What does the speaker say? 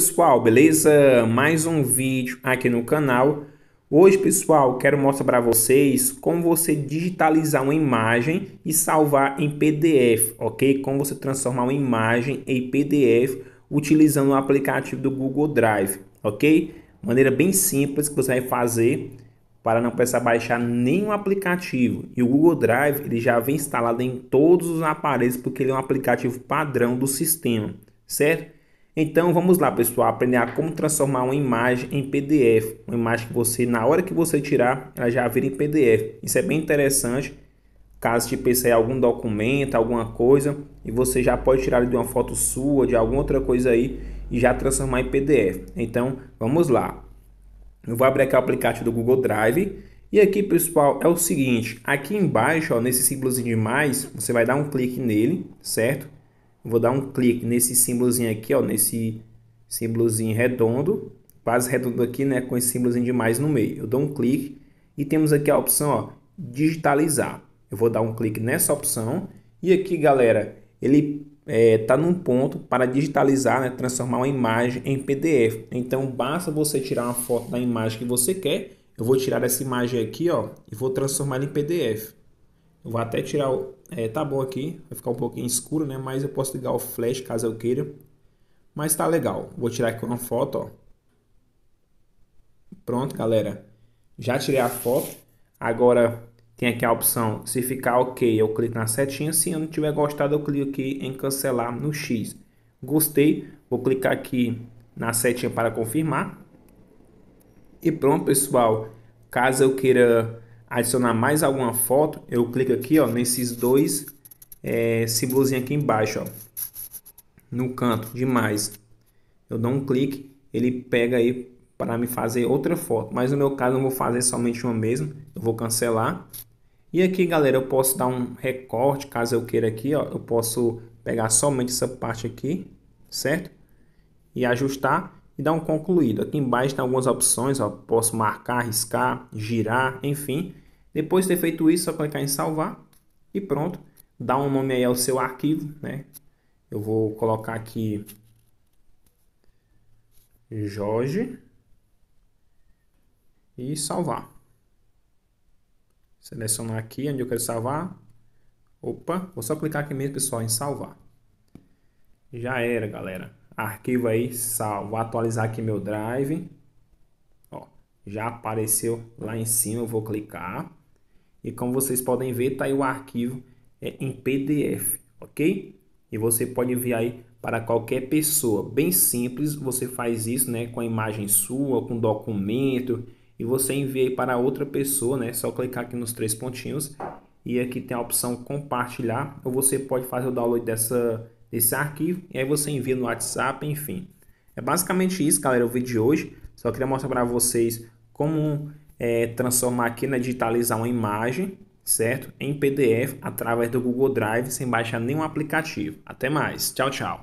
pessoal, beleza? Mais um vídeo aqui no canal. Hoje, pessoal, quero mostrar para vocês como você digitalizar uma imagem e salvar em PDF, ok? Como você transformar uma imagem em PDF utilizando o aplicativo do Google Drive, ok? Maneira bem simples que você vai fazer para não precisar baixar nenhum aplicativo. E o Google Drive ele já vem instalado em todos os aparelhos porque ele é um aplicativo padrão do sistema, certo? Então vamos lá, pessoal, aprender a como transformar uma imagem em PDF, uma imagem que você na hora que você tirar, ela já vira em PDF. Isso é bem interessante. Caso te esse algum documento, alguma coisa, e você já pode tirar de uma foto sua, de alguma outra coisa aí e já transformar em PDF. Então, vamos lá. Eu vou abrir aqui o aplicativo do Google Drive. E aqui, pessoal, é o seguinte, aqui embaixo, ó, nesse símbolozinho de mais, você vai dar um clique nele, certo? Vou dar um clique nesse símbolozinho aqui, ó, nesse símbolozinho redondo, quase redondo aqui, né, com esse símbolozinho de mais no meio. Eu dou um clique e temos aqui a opção, ó, digitalizar. Eu vou dar um clique nessa opção e aqui, galera, ele está é, num ponto para digitalizar, né, transformar uma imagem em PDF. Então, basta você tirar uma foto da imagem que você quer. Eu vou tirar essa imagem aqui ó, e vou transformar em PDF. Eu vou até tirar o... É, tá bom aqui, vai ficar um pouquinho escuro, né? Mas eu posso ligar o flash caso eu queira. Mas tá legal. Vou tirar aqui uma foto, ó. Pronto, galera. Já tirei a foto. Agora tem aqui a opção, se ficar ok, eu clico na setinha. Se eu não tiver gostado, eu clico aqui em cancelar no X. Gostei. Vou clicar aqui na setinha para confirmar. E pronto, pessoal. Caso eu queira adicionar mais alguma foto, eu clico aqui ó, nesses dois é, símbolos aqui embaixo, ó, no canto de mais. Eu dou um clique, ele pega aí para me fazer outra foto, mas no meu caso eu vou fazer somente uma mesmo, eu vou cancelar. E aqui galera, eu posso dar um recorte, caso eu queira aqui, ó, eu posso pegar somente essa parte aqui, certo? E ajustar e dá um concluído. Aqui embaixo tem algumas opções, ó, posso marcar, riscar, girar, enfim. Depois de ter feito isso, só clicar em salvar e pronto. Dá um nome aí ao seu arquivo, né? Eu vou colocar aqui Jorge e salvar. Selecionar aqui onde eu quero salvar. Opa, vou só clicar aqui mesmo, pessoal, em salvar. Já era, galera arquivo aí salvo. Vou atualizar aqui meu drive. Ó, já apareceu lá em cima, eu vou clicar. E como vocês podem ver, tá aí o arquivo é, em PDF, ok? E você pode enviar aí para qualquer pessoa. Bem simples, você faz isso né, com a imagem sua, com documento, e você envia aí para outra pessoa, né? Só clicar aqui nos três pontinhos e aqui tem a opção compartilhar, ou você pode fazer o download dessa desse arquivo e aí você envia no WhatsApp, enfim. É basicamente isso, galera, o vídeo de hoje. Só queria mostrar para vocês como é, transformar aqui, né, digitalizar uma imagem, certo? Em PDF através do Google Drive sem baixar nenhum aplicativo. Até mais. Tchau, tchau.